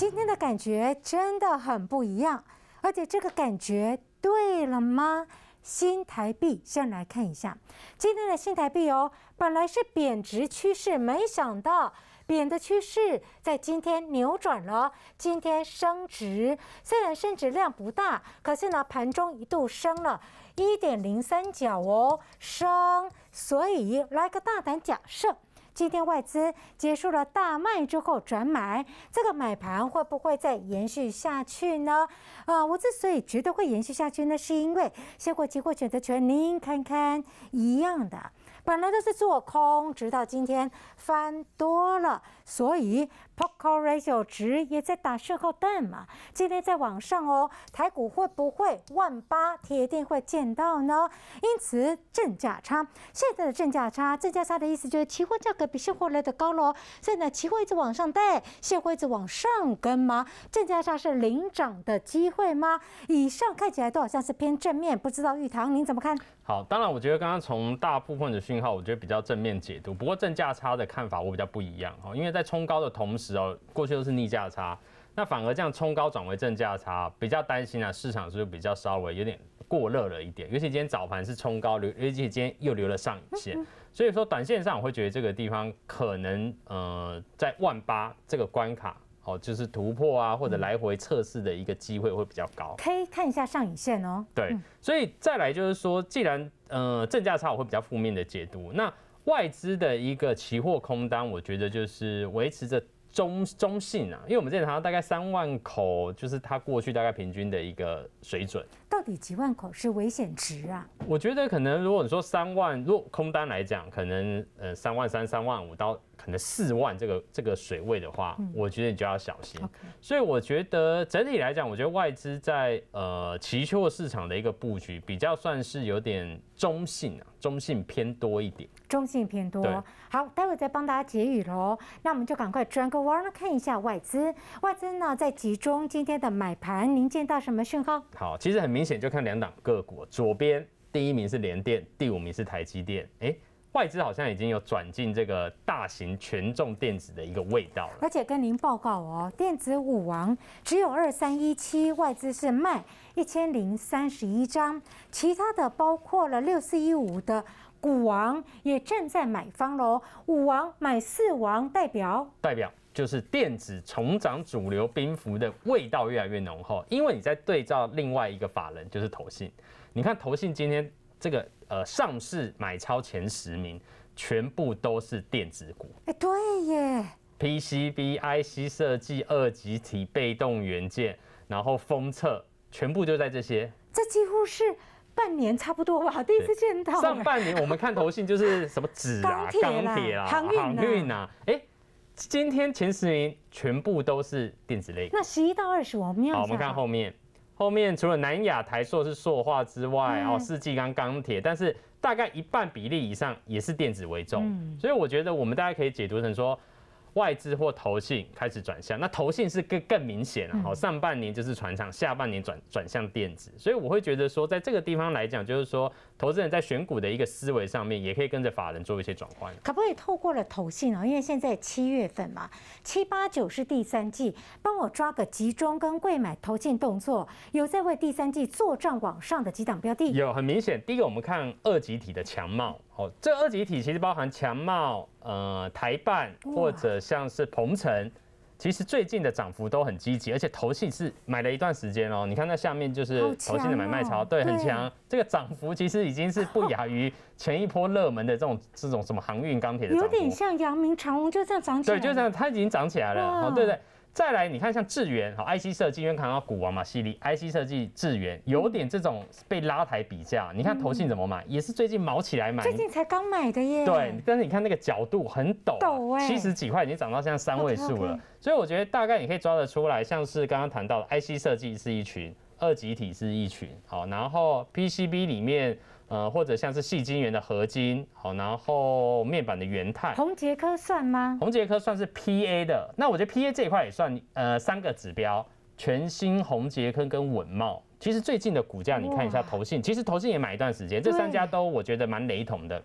今天的感觉真的很不一样，而且这个感觉对了吗？新台币，先来看一下，今天的新台币哦，本来是贬值趋势，没想到贬的趋势在今天扭转了，今天升值。虽然升值量不大，可是呢，盘中一度升了一点零三角哦，升。所以来个大胆假设。今天外资结束了大卖之后转买，这个买盘会不会再延续下去呢？啊，我之所以觉得会延续下去呢，是因为现货期货选择权，您看看一样的，本来都是做空，直到今天翻多了。所以 POC o Ratio 值也在打折扣弹嘛？今天在往上哦，台股会不会万八铁定会见到呢？因此正价差，现在的正价差，正价差的意思就是期货价格比现货来的高喽。所以呢，期货一直往上带，现货一直往上跟吗？正价差是领涨的机会吗？以上看起来都好像是偏正面，不知道玉堂您怎么看？好，当然我觉得刚刚从大部分的讯号，我觉得比较正面解读。不过正价差的看法我比较不一样哦，因为在在冲高的同时哦，过去都是逆价差，那反而这样冲高转为正价差，比较担心啊，市场是比较稍微有点过热了一点，尤其今天早盘是冲高留，尤其今天又留了上影线，所以说短线上我会觉得这个地方可能呃在万八这个关卡哦，就是突破啊或者来回测试的一个机会会比较高，可以看一下上影线哦。对，所以再来就是说，既然呃正价差我会比较负面的解读那。外资的一个期货空单，我觉得就是维持着中中性啊，因为我们这里好像大概三万口，就是它过去大概平均的一个水准。到底几万口是危险值啊？我觉得可能，如果你说三万，若空单来讲，可能呃三万三三万五到。可能四万这个这个水位的话，我觉得你就要小心。所以我觉得整体来讲，我觉得外资在呃期货市场的一个布局比较算是有点中性啊，中性偏多一点。中性偏多。好，待会再帮大家解语喽。那我们就赶快转个弯，看一下外资。外资呢在集中今天的买盘，您见到什么讯号？好，其实很明显就看两档个股，左边第一名是联电，第五名是台积电。哎。外资好像已经有转进这个大型权重电子的一个味道了，而且跟您报告哦，电子五王只有二三一七外资是卖一千零三十一张，其他的包括了六四一五的股王也正在买方喽，五王买四王代表代表就是电子重掌主流兵符的味道越来越浓厚，因为你在对照另外一个法人就是投信，你看投信今天这个。呃，上市买超前十名全部都是电子股。哎，对耶，PCB、IC 设计、二级体被动元件，然后封测，全部就在这些。这几乎是半年差不多吧，第一次见到。上半年我们看头信就是什么纸啊、钢铁啊、航运啊。哎，今天前十名全部都是电子类。那十一到二十，我们要好，我们看后面。后面除了南亚台塑是塑化之外，哦，世纪钢钢铁，但是大概一半比例以上也是电子为重，所以我觉得我们大家可以解读成说。外资或投信开始转向，那投信是更更明显。好，上半年就是船厂，下半年转转向电子，所以我会觉得说，在这个地方来讲，就是说，投资人在选股的一个思维上面，也可以跟着法人做一些转换。可不可以透过了投信啊？因为现在七月份嘛，七八九是第三季，帮我抓个集中跟贵买投进动作，有在为第三季做账往上的几档标的。有，很明显，第一个我们看二级体的强貌。哦，这二级体其实包含强茂、呃台办或者像是鹏城，其实最近的涨幅都很积极，而且投信是买了一段时间哦。你看那下面就是投信的买卖潮，对，很强。这个涨幅其实已经是不亚于 前一波热门的这种这种什么航运、钢铁的有点像阳明长虹就这样涨起来，对，就这样，它已经涨起来了，哦，对对？再来，你看像智源，好，IC 设计，因为刚刚股王嘛，犀利 IC 设计智源有点这种被拉抬比价。你看投信怎么买，也是最近毛起来买，最近才刚买的耶。对，但是你看那个角度很陡，七十几块已经涨到现在三位数了，所以我觉得大概你可以抓得出来，像是刚刚谈到的 IC 设计是一群，二级体是一群，好，然后 PCB 里面。呃，或者像是细晶圆的合金，好，然后面板的元太，红杰科算吗？红杰科算是 P A 的，那我觉得 P A 这一块也算，呃，三个指标，全新红杰科跟稳茂，其实最近的股价你看一下投信，其实投信也买一段时间，这三家都我觉得蛮雷同的，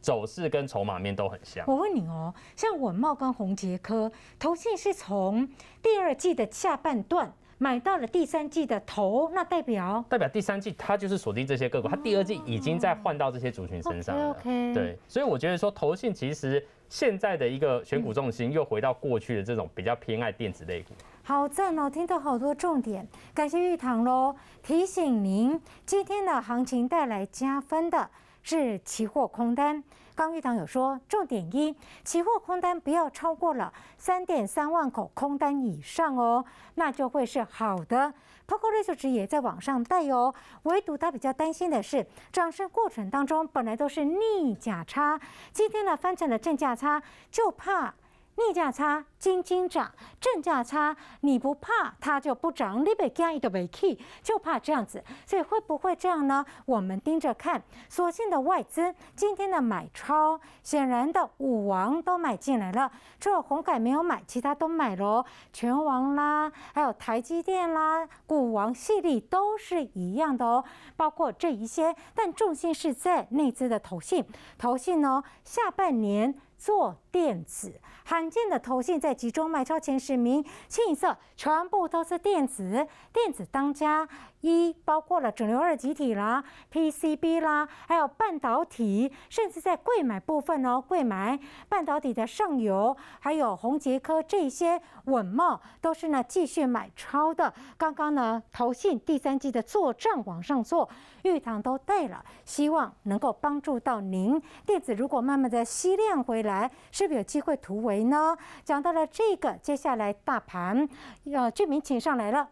走势跟筹码面都很像。我问你哦，像稳茂跟红杰科，投信是从第二季的下半段。买到了第三季的头，那代表代表第三季它就是锁定这些个股，它第二季已经在换到这些族群身上了。对，所以我觉得说，投信其实现在的一个选股重心又回到过去的这种比较偏爱电子类股。好赞哦，听到好多重点，感谢玉堂喽，提醒您今天的行情带来加分的是期货空单。刚玉堂有说，重点一，期货空单不要超过了三点三万口空单以上哦，那就会是好的。Poker r e s e 也在往上带哦，唯独他比较担心的是，涨势过程当中本来都是逆价差，今天呢翻成了正价差，就怕。逆价差，金金涨；正价差，你不怕它就不涨。你别加一个尾气，就怕这样子。所以会不会这样呢？我们盯着看。所幸的外资今天的买超，显然的五王都买进来了。了红改没有买，其他都买喽。全王啦，还有台积电啦，股王系列都是一样的哦。包括这一些，但重心是在内资的投信。投信呢，下半年。做电子，罕见的头信在集中买超前十名，清一色全部都是电子，电子当家，一包括了整流二集体啦、PCB 啦，还有半导体，甚至在贵买部分哦，贵买半导体的上游，还有宏杰科这些。稳茂都是呢，继续买超的。刚刚呢，投信第三季的做账往上做，裕堂都带了，希望能够帮助到您。电子如果慢慢的吸量回来，是不是有机会突围呢？讲到了这个，接下来大盘，呃，俊明请上来了。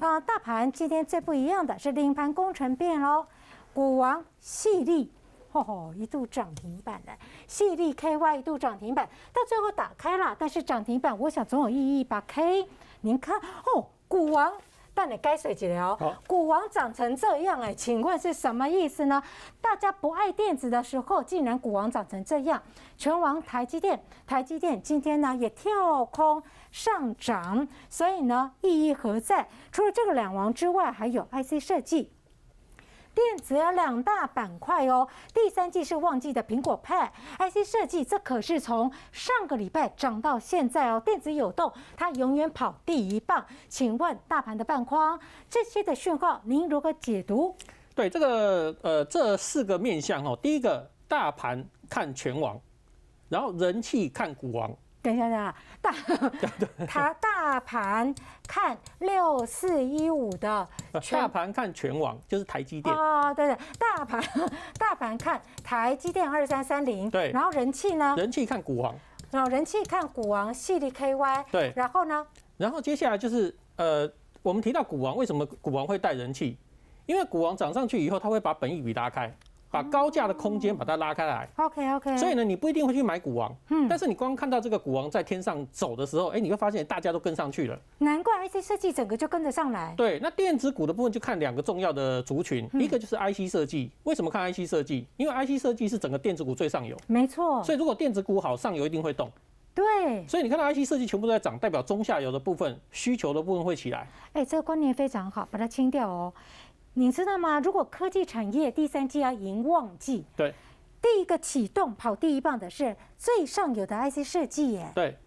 呃，大盘今天最不一样的是领盘工程变喽，股王细粒。吼吼，一度涨停板的，系利 KY 一度涨停板，到最后打开了，但是涨停板，我想总有意义吧？K，您看哦，股王，但你该睡几聊？股王涨成这样哎，请问是什么意思呢？大家不爱电子的时候，竟然股王涨成这样，全王台积电，台积电今天呢也跳空上涨，所以呢意义何在？除了这个两王之外，还有 IC 设计。电子两大板块哦，第三季是旺季的苹果派、IC 设计，这可是从上个礼拜涨到现在哦。电子有动，它永远跑第一棒。请问大盘的半框这些的讯号，您如何解读？对这个呃，这四个面向哦，第一个大盘看全网，然后人气看股王。等一下下，大，他大盘看六四一五的，大盘看全网就是台积电啊。对对，大盘 大盘看台积电二三三零。对，然后人气呢？人气看股王，然后人气看股王系列 KY。对，然后呢？然后接下来就是呃，我们提到股王，为什么股王会带人气？因为股王涨上去以后，它会把本益比拉开。把高价的空间把它拉开来，OK OK。所以呢，你不一定会去买股王，嗯，但是你光看到这个股王在天上走的时候，哎，你会发现大家都跟上去了。难怪 IC 设计整个就跟着上来。对，那电子股的部分就看两个重要的族群，一个就是 IC 设计。为什么看 IC 设计？因为 IC 设计是整个电子股最上游。没错。所以如果电子股好，上游一定会动。对。所以你看到 IC 设计全部都在涨，代表中下游的部分需求的部分会起来。哎，这个观念非常好，把它清掉哦。你知道吗？如果科技产业第三季要迎旺季，对，第一个启动跑第一棒的是最上游的 IC 设计耶。对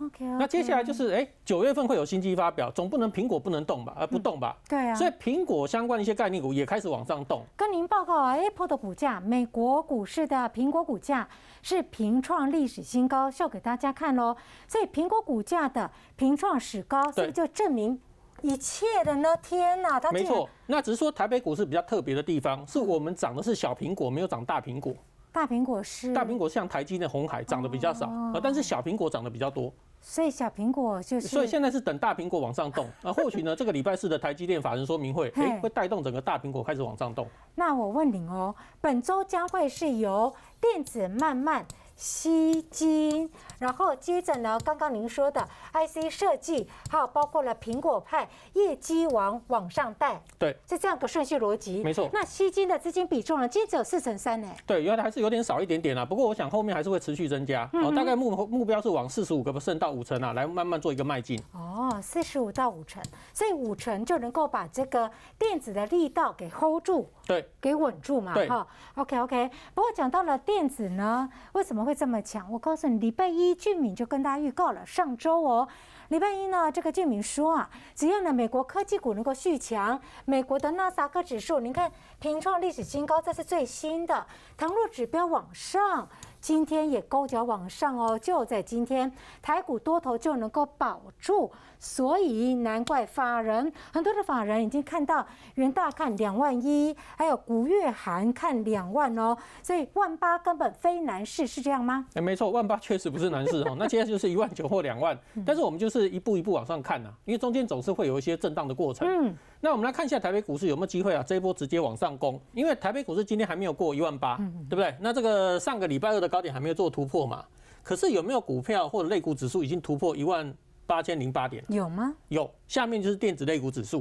，OK。那接下来就是哎，九月份会有新机发表，总不能苹果不能动吧？呃，不动吧？对啊。所以苹果相关的一些概念股也开始往上动。跟您报告啊，Apple 的股价，美国股市的苹果股价是平创历史新高，秀给大家看喽。所以苹果股价的平创史高，所以就证明？一切的呢？天哪！他没错。那只是说台北股市比较特别的地方，是我们涨的是小苹果，没有涨大苹果。大苹果是大苹果，像台积电、红海涨的比较少，但是小苹果涨的比较多。所以小苹果就是。所以现在是等大苹果往上动啊，或许呢，这个礼拜四的台积电法人说明会，哎，会带动整个大苹果开始往上动。那我问您哦，本周将会是由电子慢慢。吸金，然后接着呢，刚刚您说的 IC 设计，还有包括了苹果派、业绩往往上带，对，是这样个顺序逻辑。没错，那吸金的资金比重呢，今天只有四成三呢。对，来还是有点少一点点啦，不过我想后面还是会持续增加。哦，大概目目标是往四十五个不剩到五成啊，来慢慢做一个迈进。哦，四十五到五成，所以五成就能够把这个电子的力道给 hold 住，对，给稳住嘛，哈。OK OK，不过讲到了电子呢，为什么会？会这么强？我告诉你，礼拜一俊敏就跟大家预告了。上周哦，礼拜一呢，这个俊敏说啊，只要呢美国科技股能够续强，美国的纳斯达克指数，你看平创历史新高，这是最新的。倘若指标往上，今天也勾脚往上哦，就在今天，台股多头就能够保住。所以难怪法人很多的法人已经看到元大看两万一，还有古月涵看两万哦，所以万八根本非难事，是这样吗？哎，没错，万八确实不是难事哦。那现在就是一万九或两万，但是我们就是一步一步往上看呐，因为中间总是会有一些震荡的过程。嗯，那我们来看一下台北股市有没有机会啊？这一波直接往上攻，因为台北股市今天还没有过一万八，对不对？那这个上个礼拜二的高点还没有做突破嘛？可是有没有股票或者类股指数已经突破一万？八千零八点有吗？有，下面就是电子类股指数。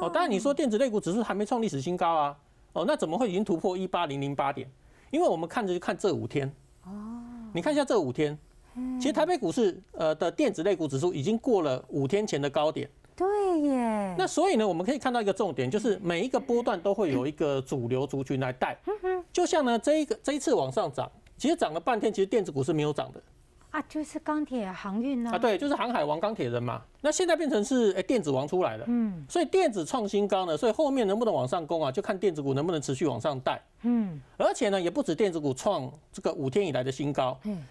哦，当然你说电子类股指数还没创历史新高啊，哦，那怎么会已经突破一八零零八点？因为我们看着就看这五天。哦，你看一下这五天，其实台北股市呃的电子类股指数已经过了五天前的高点。对耶。那所以呢，我们可以看到一个重点，就是每一个波段都会有一个主流族群来带。就像呢，这一个这一次往上涨，其实涨了半天，其实电子股是没有涨的。啊，就是钢铁航运啊！啊，对，就是航海王钢铁人嘛。那现在变成是哎电子王出来了，嗯，所以电子创新高呢，所以后面能不能往上攻啊？就看电子股能不能持续往上带，嗯。而且呢，也不止电子股创这个五天以来的新高，嗯，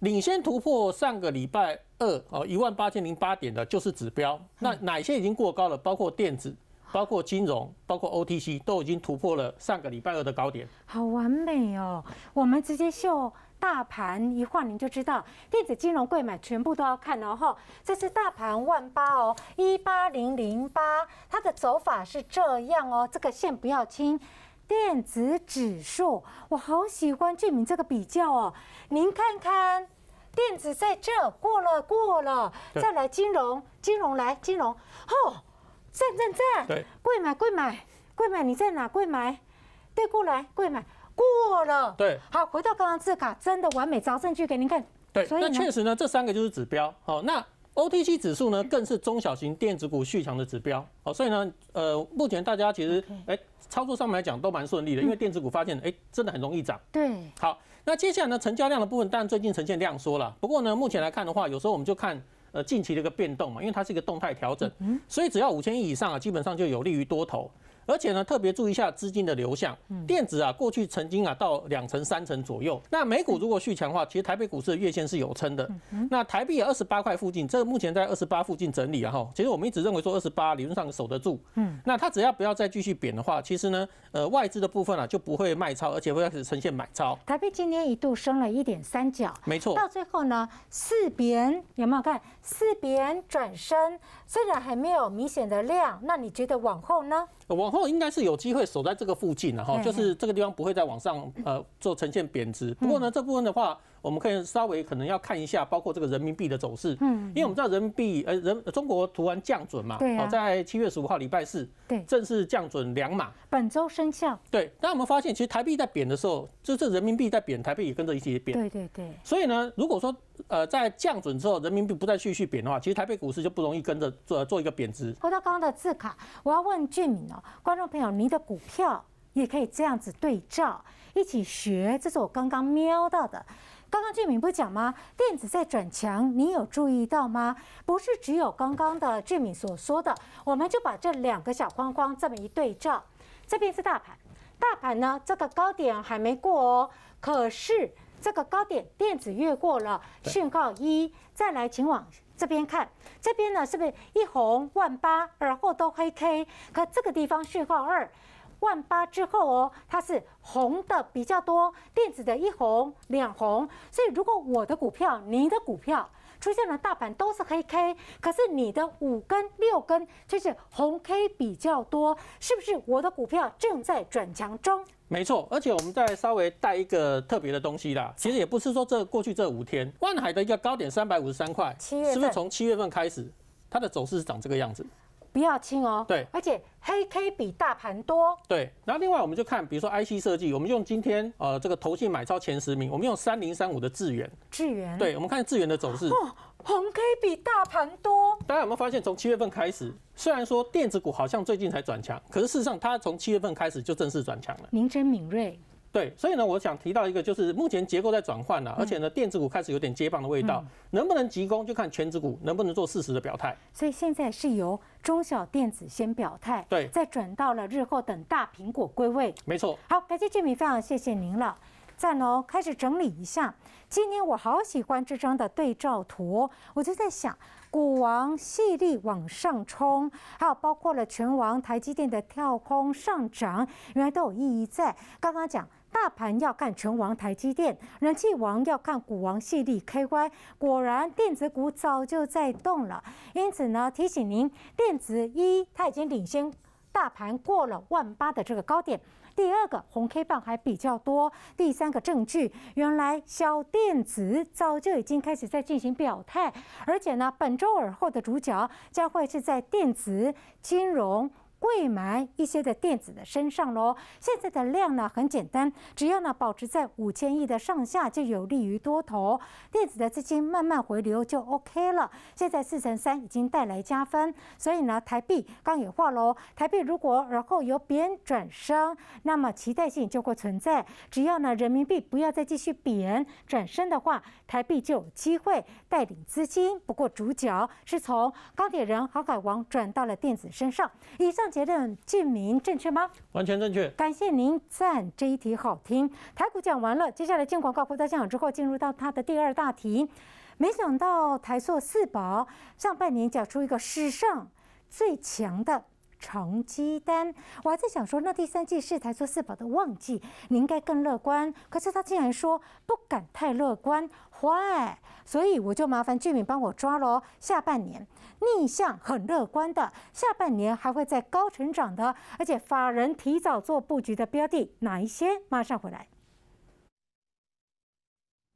领先突破上个礼拜二哦一万八千零八点的，就是指标。那哪些已经过高了？包括电子，包括金融，包括 OTC 都已经突破了上个礼拜二的高点。好完美哦，我们直接秀。大盘一换，您就知道电子金融贵买全部都要看。然后这是大盘万八哦，一八零零八，它的走法是这样哦，这个线不要轻。电子指数，我好喜欢俊明这个比较哦。您看看，电子在这过了过了，再来金融，金融来金融，吼，赞赞赞！对，贵买贵买贵买，你在哪贵买？对过来贵买。过了，对，好，回到刚刚这卡真的完美，找证据给您看，对，那确实呢，这三个就是指标，好，那 OTC 指数呢，更是中小型电子股续强的指标，好，所以呢，呃，目前大家其实，哎，操作上面来讲都蛮顺利的，因为电子股发现，哎，真的很容易涨，对，好，那接下来呢，成交量的部分，当然最近呈现量缩了，不过呢，目前来看的话，有时候我们就看，呃，近期的一个变动嘛，因为它是一个动态调整，所以只要五千亿以上啊，基本上就有利于多头。而且呢，特别注意一下资金的流向。电子啊，过去曾经啊到两成三成左右。那美股如果续强话，其实台北股市的月线是有撑的。那台币二十八块附近，这个目前在二十八附近整理，啊哈。其实我们一直认为说二十八理论上守得住。嗯。那它只要不要再继续贬的话，其实呢，呃，外资的部分啊就不会卖超，而且会开始呈现买超。台币今天一度升了一点三角，没错。到最后呢，四贬有没有看？四贬转升，虽然还没有明显的量，那你觉得往后呢？往后应该是有机会守在这个附近了哈，就是这个地方不会再往上呃做呈现贬值。不过呢，这部分的话。我们可以稍微可能要看一下，包括这个人民币的走势。嗯，因为我们知道人民币，呃，人中国突然降准嘛，对啊。哦，在七月十五号礼拜四，对，正式降准两码。本周生效。对，那我们发现其实台币在贬的时候，就是人民币在贬，台币也跟着一起贬。对对对。所以呢，如果说呃在降准之后，人民币不再继续贬的话，其实台北股市就不容易跟着做做一个贬值。回到刚刚的字卡，我要问俊敏哦，观众朋友，你的股票也可以这样子对照一起学，这是我刚刚瞄到的。刚刚俊敏不讲吗？电子在转强，你有注意到吗？不是只有刚刚的俊敏所说的，我们就把这两个小框框这么一对照，这边是大盘，大盘呢这个高点还没过哦，可是这个高点电子越过了，讯号一，再来请往这边看，这边呢是不是一红万八，然后都黑 K，可这个地方讯号二。万八之后哦，它是红的比较多，电子的一红两红，所以如果我的股票、你的股票出现了大盘都是黑 K，可是你的五根六根就是红 K 比较多，是不是我的股票正在转强中？没错，而且我们再稍微带一个特别的东西啦，其实也不是说这过去这五天，万海的一个高点三百五十三块，是不是从七月份开始它的走势是长这个样子？比较轻哦，对，而且黑 K 比大盘多，对。然后另外我们就看，比如说 IC 设计，我们用今天呃这个投信买超前十名，我们用三零三五的智源，智源，对，我们看智源的走势。哦，红 K 比大盘多。大家有没有发现，从七月份开始，虽然说电子股好像最近才转强，可是事实上它从七月份开始就正式转强了。您真敏锐。对，所以呢，我想提到一个，就是目前结构在转换了，而且呢，电子股开始有点接棒的味道，能不能急攻就看全指股能不能做事时的表态。所以现在是由中小电子先表态，对，再转到了日后等大苹果归位。没错。好，感谢郑非常谢谢您了。赞哦，开始整理一下。今天我好喜欢这张的对照图，我就在想，股王细力往上冲，还有包括了全王台积电的跳空上涨，原来都有意义在。刚刚讲大盘要看全王台积电，人气王要看股王系力 KY。果然电子股早就在动了，因此呢提醒您，电子一它已经领先大盘过了万八的这个高点。第二个红 K 棒还比较多，第三个证据，原来小电子早就已经开始在进行表态，而且呢，本周而后的主角将会是在电子金融。贵买一些的电子的身上喽，现在的量呢很简单，只要呢保持在五千亿的上下就有利于多头，电子的资金慢慢回流就 OK 了。现在四成三已经带来加分，所以呢台币刚也化喽。台币如果而后由贬转升，那么期待性就会存在。只要呢人民币不要再继续贬转升的话，台币就有机会带领资金。不过主角是从钢铁人、航海王转到了电子身上。以上。结论证明正确吗？完全正确。感谢您赞这一题好听。台股讲完了，接下来进广告回到现场之后，进入到它的第二大题。没想到台塑四宝上半年讲出一个史上最强的。成绩单，我还在想说，那第三季是台说四宝的旺季，你应该更乐观。可是他竟然说不敢太乐观，坏。所以我就麻烦俊敏帮我抓喽。下半年逆向很乐观的，下半年还会在高成长的，而且法人提早做布局的标的，哪一些？马上回来。